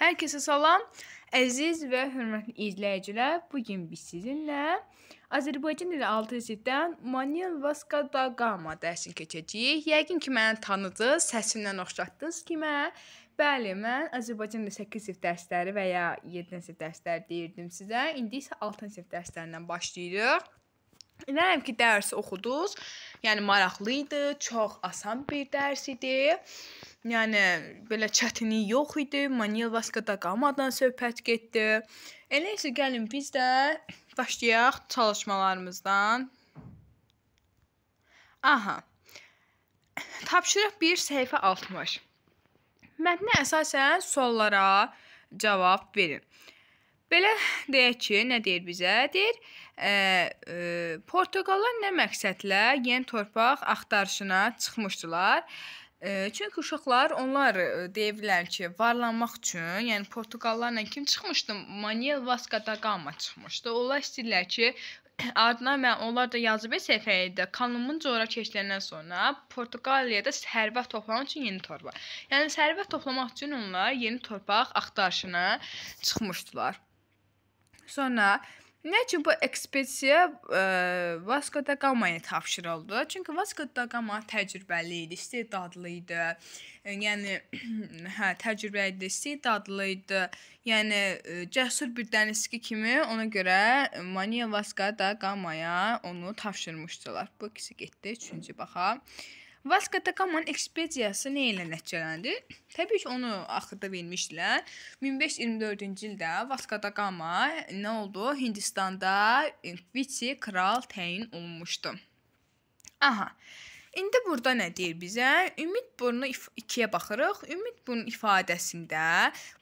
Hər kəsə salam. Əziz və hörmətli izləyicilər, bu gün biz sizinlə Azərbaycan dili 6 cilddən Manuel Vasco da Gama dərsini keçəcəyik. Yəqin ki, məni tanıdınız, səsimdən oxşatdınız ki, mən bəli, mən Azərbaycan dili 8 sinif dərsləri və ya 7-ci sinif dərsləri deyirdim sizə. İndi isə 6-cı sinif dərslərindən başlayırıq. İnanıram ki, dərsi oxudunuz. Yəni maraqlı idi, çox asan bir dərs idi. Yəni belə çətinlik yox idi. Manuel Vasco da Gama-dan söhbət getdi. Elə isə gəlin biz də başlayaq çalışmalarımızdan. Aha. Tapşırıq 1 səhifə 60. Mətnə əsasən suallara cavab verin. Belə deyək ki, nə deyir bizə? Deyir, e, e, Portuqallar nə məqsədlə yeni torpaq axtarışına çıxmışdılar? Çünki uşaqlar onlar deyirlər ki, varlanmaq üçün, yəni Portuqallarla kim çıxmışdı? Manuel Vasco da Gama çıxmışdı. Onlar istəyirlər ki, ardına mən onlar da yazıb səhifəyə də kanunun cora keçdikdən sonra Portuqaliyada sərvət toplamaq üçün yeni torpaq. Yəni sərvət toplamaq üçün onlar yeni torpaq axtarışına çıxmışdılar. Sonra Nəinki bu ekspedisiya e, Vasko da Gamaya tapşırıldı. Çünki Vasko da Gama təcrübəli idi, istedadlı idi. E, yəni hə, təcrübəli idi, istedadlı idi. Yəni e, cəsur bir dənizçi kimi ona görə Mania Vasko da Gamaya onu tapşırmışdılar. Bu ikisi getdi 3-cü baxa. Vaska da Gamanın ekspediyası nə ilə nəticələndi? Təbii ki, onu axırda vermişdilər. 1524-cü ildə Vaska da Gama nə oldu? Hindistanda Viti kral təyin olunmuşdu. Aha. İndi burada nə deyir bizə? Ümid burnu 2-yə baxırıq. Ümid burnu ifadəsində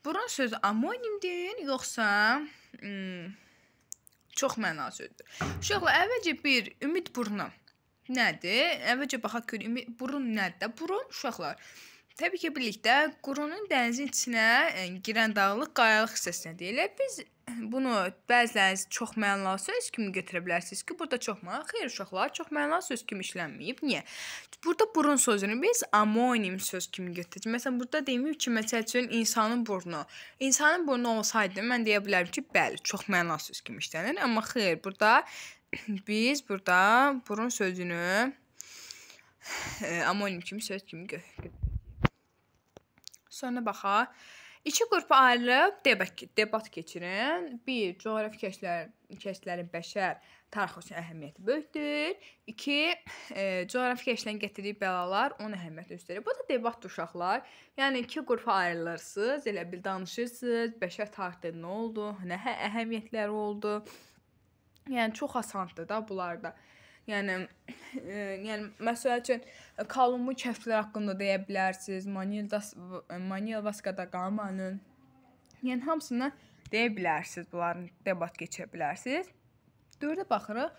burun sözü amonimdir, yoxsa ım, hmm, çox məna sözdür. Uşaqlar, əvvəlcə bir ümid burnu nədir? Əvvəlcə baxaq görək burun nədir? Burun uşaqlar Təbii ki, birlikdə qurunun dənizin içinə e, girən dağlıq qayalıq hissəsinə deyilir. Biz bunu bəziləriniz çox mənalı söz kimi götürə bilərsiniz ki, burada çox mənalı. Xeyr uşaqlar, çox mənalı söz kimi işlənməyib. Niyə? Burada burun sözünü biz amonim söz kimi götürəcəyik. Məsələn, burada deməyib ki, məsəl üçün insanın burnu. İnsanın burnu olsaydı mən deyə bilərdim ki, bəli, çox mənalı söz kimi işlənir. Amma xeyr, burada biz burada burun sözünü e, amonim kimi söz kimi götürürük. Sonra baxaq. İki qrupa ayrılıb debat, debat keçirin. 1. Coğrafi kəşflər, kəşflərin bəşər tarixi üçün əhəmiyyəti böyükdür. 2. E, coğrafi kəşflərin gətirdiyi bəlalar onun əhəmiyyəti üstədir. Bu da debatdır uşaqlar. Yəni iki qrupa ayrılırsınız, elə bil danışırsınız, bəşər tarixdə nə oldu, nə hə-, əhəmiyyətləri oldu, Yəni çox asandır da bunlarda. Yəni e, yəni məsəl üçün Kolumbu kəşflər haqqında deyə bilərsiniz. Manuel das Manuel Vasco da Gamanın yəni hamısını deyə bilərsiniz. Bunların debat keçə bilərsiniz. Dördə baxırıq.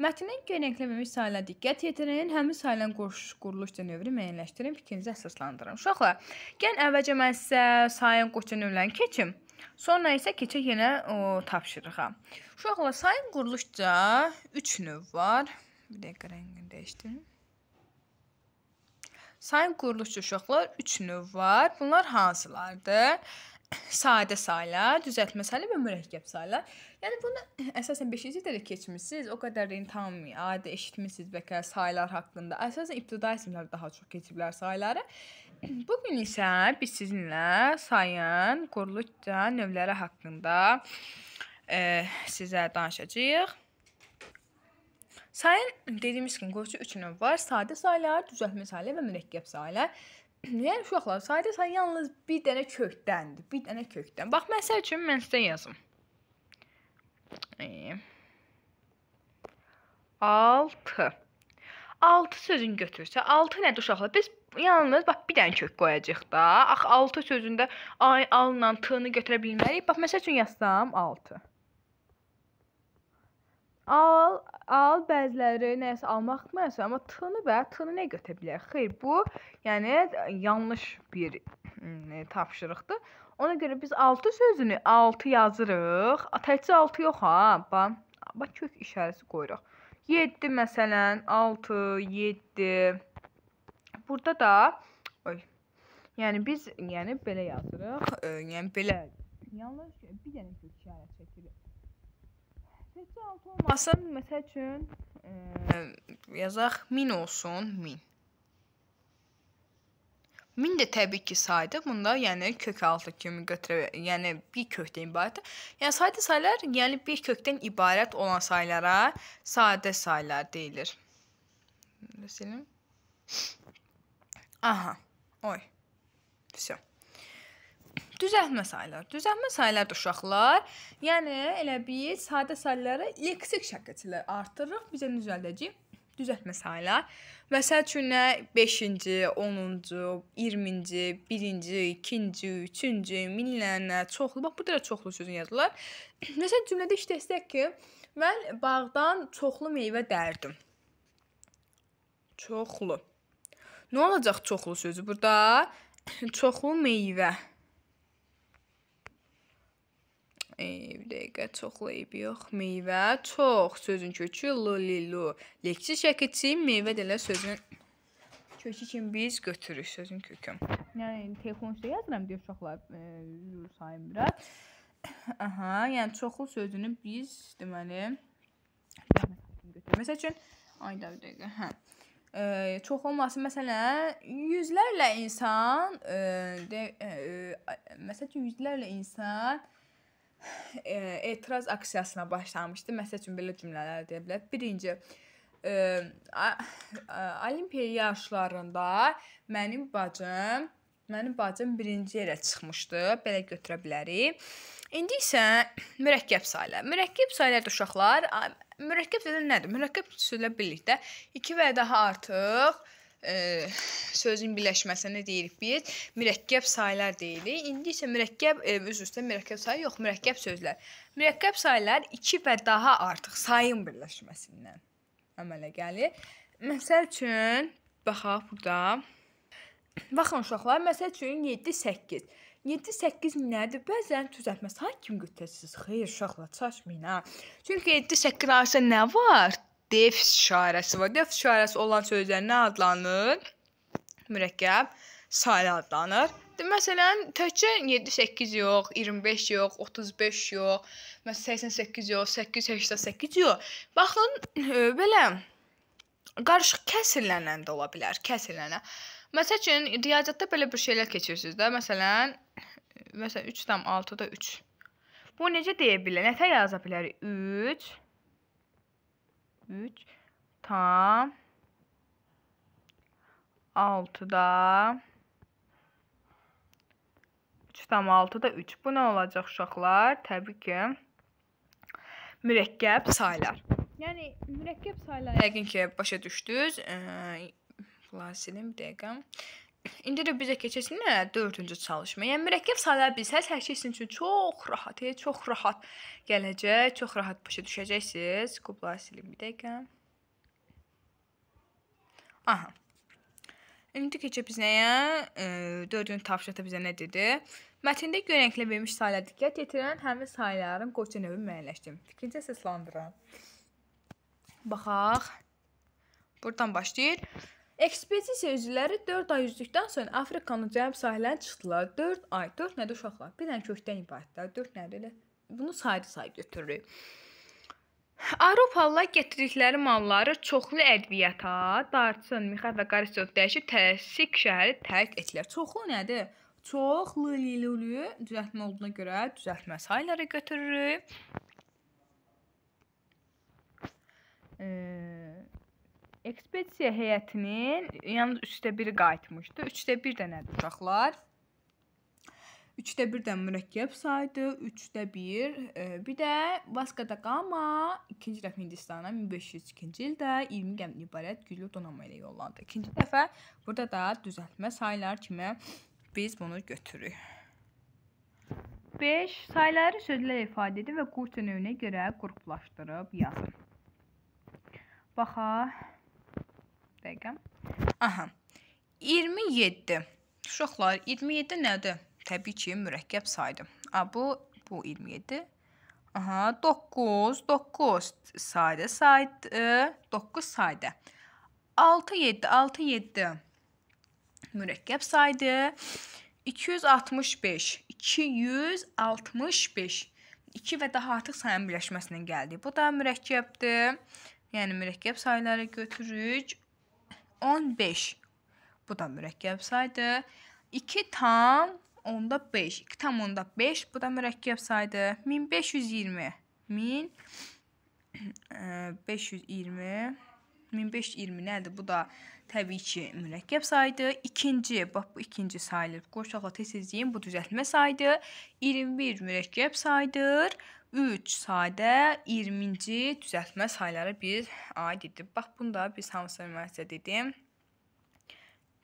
Mətnin genelləməmiş sayına diqqət yetirin, həmin sayının quruluş dövrü müəyyənləşdirin, fikrinizi əsaslandırın. Uşaqlar, gəlin əvvəlcə mən sizə sayın qoç növlərini keçim. Sonra isə keçək yenə o, tapşırığa. Uşaqlar sayın quruluşca 3 növ var. Bir dəqiqə rəngini dəyişdirim. Sayın quruluşcu uşaqlar 3 növ var. Bunlar hansılardır? Sadə saylar, düzəltmə saylar və mürəkkəb saylar. Yəni bunu əsasən 5-ci dələ keçmisiniz. O qədər də tam adi eşitmisiniz bəlkə saylar haqqında. Əsasən ibtidai isimlər daha çox keçiblər sayları. Bu gün isə biz sizinlə sayın qurulutca növləri haqqında e, sizə danışacağıq. Sayın dediyimiz kimi qoşu 3 növ var. Sadə saylar, düzəltmə saylar və mürəkkəb saylar. Yəni uşaqlar, sadə say yalnız bir dənə kökdəndir. Bir dənə kökdən. Bax məsəl üçün mən sizə yazım. E, 6 6 sözün götürsə, 6 nədir uşaqlar? Biz Yalnız bax bir dənə kök qoyacağıq da. Ax 6 sözündə ay alla t-nı götürə bilmərik. Bax məsəl üçün yazsam 6. Al, al bəziləri nəsə almaq məsələn, amma t-nı və t-nı nə götürə bilər? Xeyr, bu yəni yanlış bir hmm, tapşırıqdır. Ona görə biz 6 sözünü 6 yazırıq. Təkcə 6 yox ha. Bax, bax kök işarəsi qoyuruq. 7 məsələn, 6, 7 Burada da oy. Yəni biz yəni belə yazırıq. E, yəni belə yalnız bir dənə kök işarə çəkilir. Təkcə 6 olmasın. Məsəl üçün e, yazaq 1000 olsun, 1000. 1000 də təbii ki saydır. Bunda yəni kök altı kimi götürə, yəni bir kökdən ibarətdir. Yəni sadə saylar, yəni bir kökdən ibarət olan saylara sadə saylar deyilir. Silim. Aha. Oy. Vəsə. Düzəltmə sayılar. Düzəltmə sayılardır uşaqlar. Yəni elə bir sadə sayıları leksik şəkildə artırırıq. Bizə yəni nə düzəldəcəyik? Düzəltmə sayılar. Məsəl üçün 5-ci, 10-cu, 20-ci, 1-ci, 2-ci, 3-cü, minlərlə, çoxlu. Bax bu da çoxlu sözün yazılır. Məsələn cümlədə işləsək ki, mən bağdan çoxlu meyvə dərdim. Çoxlu. Nə olacaq çoxlu sözü burada? çoxlu meyvə. Ey, bir dəqiqə çoxlu eyb yox. Meyvə çox sözün kökü lolilu. Lekçi şəkilçi meyvə delə sözün kökü kimi biz götürürük sözün kökü. Yəni telefon üstə yazıram deyə uşaqlar sayım biraz. Aha, yəni çoxlu sözünü biz deməli götürmək üçün ayda bir dəqiqə. Hə ə, çox olmasın məsələn yüzlərlə insan ə, de, ə, məsəl üçün yüzlərlə insan ə, etiraz aksiyasına başlamışdı. Məsəl üçün belə cümlələr deyə bilər. Birinci ə, ə, olimpiya yarışlarında mənim bacım Mənim bacım birinci yerə çıxmışdı, belə götürə bilərik. İndi isə mürəkkəb sayılar. Mürəkkəb sayılar uşaqlar mürəkkəb sözlər nədir? Mürəkkəb sözlər birlikdə 2 və ya daha artıq ə, e, sözün birləşməsinə deyirik biz mürəkkəb saylar deyirik. İndi isə mürəkkəb üz e, üstə mürəkkəb sayı yox, mürəkkəb sözlər. Mürəkkəb saylar 2 və daha artıq sayın birləşməsindən əmələ gəlir. Məsəl üçün baxaq burada. Baxın uşaqlar, məsəl üçün 7 8 7-8 minədir. Bəzən düzəltməz. Ha kim götürəsiz? Xeyr, uşaqla çaşmayın ha. Çünki 7-8 arasında nə var? Def işarəsi var. Def işarəsi olan sözlər nə adlanır? Mürəkkəb sayı adlanır. De, məsələn, təkcə 7-8 yox, 25 yox, 35 yox, məsələn 88 yox, 888 yox. Baxın, e, belə qarışıq kəsrlərlə də ola bilər, kəsrlərlə. Məsəl üçün riyaziyyatda belə bir şeylər keçirsiniz də. Məsələn, məsələn 3,6-da 3. Bu necə deyə bilər? Nətə yaza bilərik? 3 3 tam 6-da 3,6-da 3. Bu nə olacaq uşaqlar? Təbii ki, mürəkkəb saylar. Yəni mürəkkəb saylar yəqin ki, başa düşdünüz. E Lazım dəqiqə. İndi də bizə keçəsin nə? 4-cü çalışma. Yəni mürəkkəb sadələri bilsəz, hər şey sizin üçün çox rahat, e, çox rahat gələcək, çox rahat başa düşəcəksiniz. Qubla silim bir dəqiqə. Aha. İndi keçək biz nəyə? 4-cü e, tapşırıqda bizə nə dedi? Mətndə görəklə verilmiş sayılara diqqət yetirən həmin sayıların qoca növü müəyyənləşdirin. Fikrincə səsləndirən. Baxaq. Burdan başlayır. Ekspedisiya üzvləri 4 ay üzdükdən sonra Afrikanın cənub sahilinə çıxdılar. 4 ay, 4 nədir uşaqlar? Bir dənə kökdən ibarətdir. 4 nədir elə? Bunu saydı-sayı götürürük. Avropalılar gətirdikləri malları çoxlu ədviyyata, darçın, mixə və qarışıq dəyişib Təsik şəhəri tərk etdilər. Çoxlu nədir? Çoxlu lilülü düzəltmə olduğuna görə düzəltmə sayları götürürük. Eee Ekspedisiya heyətinin yalnız 3də 1 qayıtmışdı. 3də 1 də nədir uşaqlar? 3də 1 də mürəkkəb saydı, 3də 1. E, bir də Vasco da Gama 2-ci dəfə Hindistana 1502-ci ildə 20 gəmdən ibarət güclü donanma ilə yollandı. İkinci dəfə burada da düzəltmə sayılar kimi biz bunu götürürük. 5 sayları sözlərlə ifadə edin və Qurtin növünə görə qruplaşdırıb yazın. Baxa, Dəqiqə. Aha. 27. Uşaqlar, 27 nədir? Təbii ki, mürəkkəb saydır. A, bu, bu 27. Aha, 9, 9 saydı, saydı, 9 saydı. 6, 7, 6, 7 mürəkkəb saydı. 265, 265. 2 və daha artıq sayın birləşməsindən gəldi. Bu da mürəkkəbdir. Yəni mürəkkəb sayları götürürük. 15. Bu da mürəkkəb saydır. 2 tam onda 5. 2 tam onda 5. Bu da mürəkkəb saydır. 1520. 1000 520 1520 nədir? Bu da təbii ki, mürəkkəb saydı. İkinci, bax bu ikinci sayılır. Qoşaqla tez-tez deyin, bu düzəltmə saydı. 21 mürəkkəb saydır. 3 sayda 20-ci düzəltmə sayları bir aid idi. Bax bunu da biz hamısını müəssisə dedim.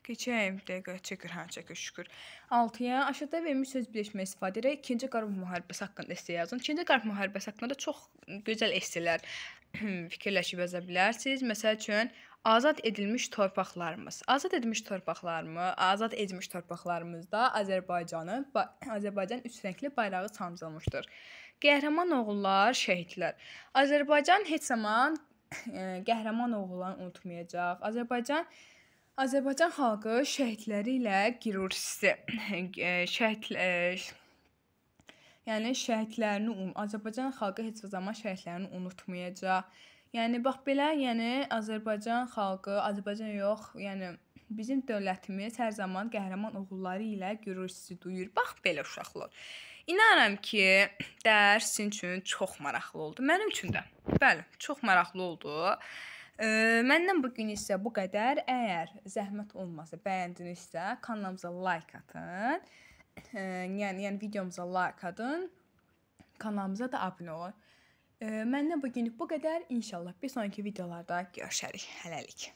Keçək dəqiqə çəkir, hə, çəkir, şükür. 6-ya aşağıda verilmiş söz birləşmə istifadə edərək 2-ci Qarabağ müharibəsi haqqında esse yazın. 2-ci Qarabağ müharibəsi haqqında çox gözəl esselər fikirləşib yaza bilərsiniz. Məsəl üçün azad edilmiş torpaqlarımız. Azad edilmiş torpaqlarımı, azad edilmiş torpaqlarımızda Azərbaycanın Azərbaycan üç rəngli bayrağı sancılmışdır. Qəhrəman oğullar, şəhidlər. Azərbaycan heç zaman e, qəhrəman oğullarını unutmayacaq. Azərbaycan Azərbaycan xalqı şəhidləri ilə qürursizi şəhid yəni şəhidlərini Azərbaycan xalqı heç bir zaman şəhidlərini unutmayacaq. Yəni bax belə, yəni Azərbaycan xalqı, Azərbaycan yox, yəni bizim dövlətimiz hər zaman qəhrəman oğulları ilə qürur hissi duyur. Bax belə uşaqlar. İnanıram ki, dərs sizin üçün çox maraqlı oldu. Mənim üçün də. Bəli, çox maraqlı oldu. Məndən bu gün isə bu qədər. Əgər zəhmət olmasa, bəyəndinizsə, kanalımıza like atın. Yəni, yəni videomuza like atın. Kanalımıza da abunə olun. Məndən bu gün bu qədər. İnşallah bir sonrakı videolarda görüşərik. Hələlik.